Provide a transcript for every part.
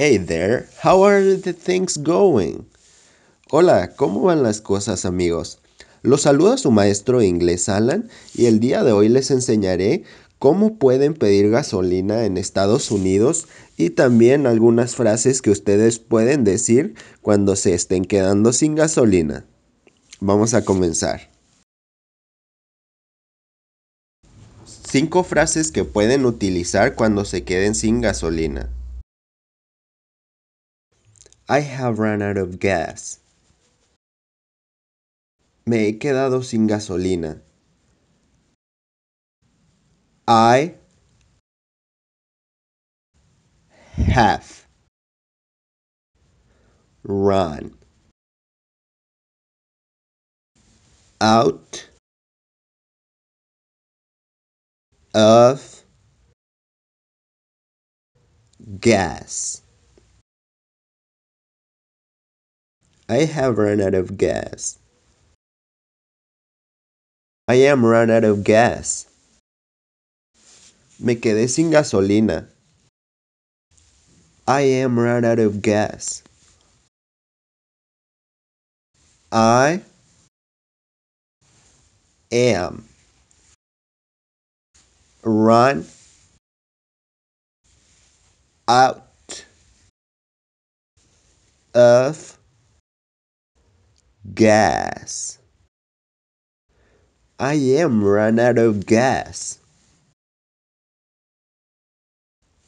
Hey there, how are the things going? Hola, ¿cómo van las cosas amigos? Los saluda su maestro inglés Alan y el día de hoy les enseñaré cómo pueden pedir gasolina en Estados Unidos y también algunas frases que ustedes pueden decir cuando se estén quedando sin gasolina. Vamos a comenzar. Cinco frases que pueden utilizar cuando se queden sin gasolina. I have run out of gas. Me he quedado sin gasolina. I have run out of gas. I have run out of gas. I am run out of gas. Me quedé sin gasolina. I am run out of gas. I am run out of gas. I am run out of gas.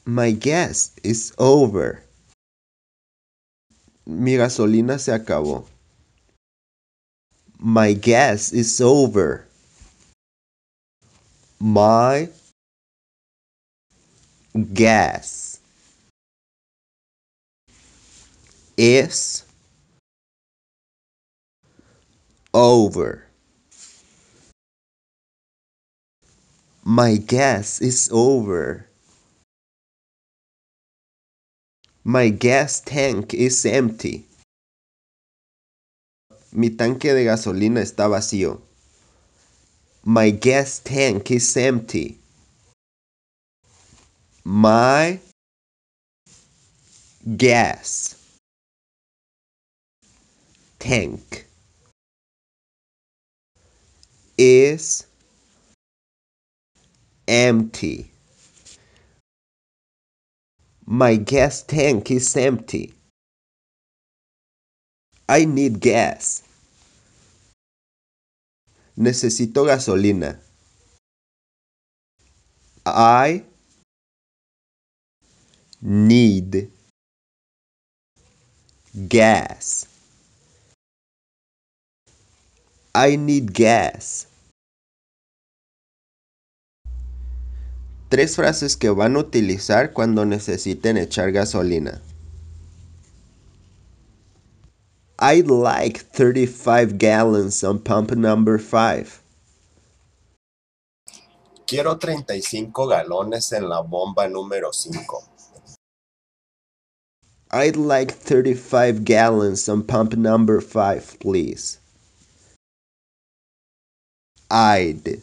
My gas is over. Mi gasolina se acabó. My gas is over. My gas is over. My gas is over. My gas tank is empty. Mi tanque de gasolina está vacío. My gas tank is empty. My gas tank is empty. My gas tank is empty. I need gas. Necesito gasolina. I need gas. I need gas. Tres frases que van a utilizar cuando necesiten echar gasolina. I'd like 35 gallons on pump number 5. Quiero 35 galones en la bomba número 5. I'd like 35 gallons on pump number 5, please. I'd.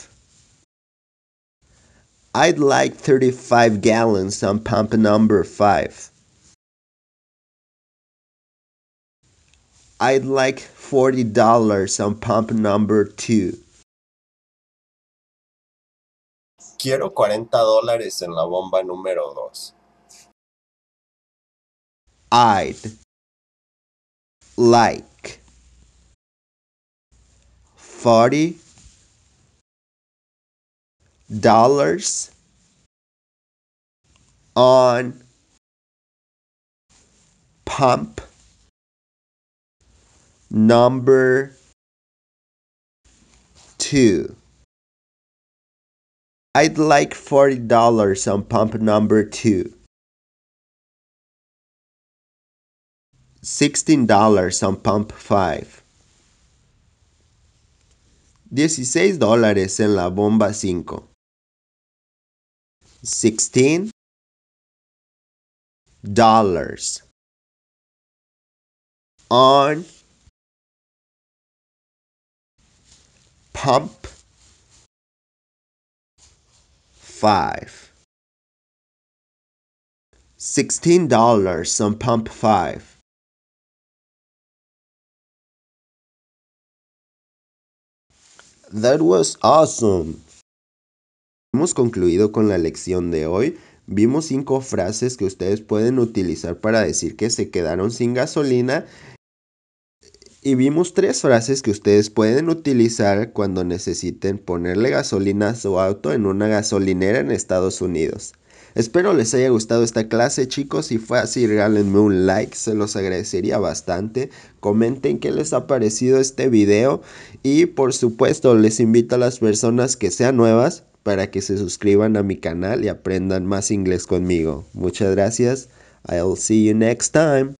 I'd like 35 gallons on pump number 5. I'd like $40 on pump number 2. Quiero 40 dólares en la bomba número 2. I'd like 40 dollars on pump number two. I'd like forty dollars on pump number two. Sixteen dollars on pump five. Dieciséis dólares en la bomba cinco sixteen dollars on pump five. Sixteen dollars on pump five. That was awesome. concluido con la lección de hoy. Vimos cinco frases que ustedes pueden utilizar para decir que se quedaron sin gasolina. Y vimos tres frases que ustedes pueden utilizar cuando necesiten ponerle gasolina a su auto en una gasolinera en Estados Unidos. Espero les haya gustado esta clase chicos, si fue así regálenme un like, se los agradecería bastante, comenten qué les ha parecido este video y por supuesto les invito a las personas que sean nuevas para que se suscriban a mi canal y aprendan más inglés conmigo. Muchas gracias. I'll see you next time.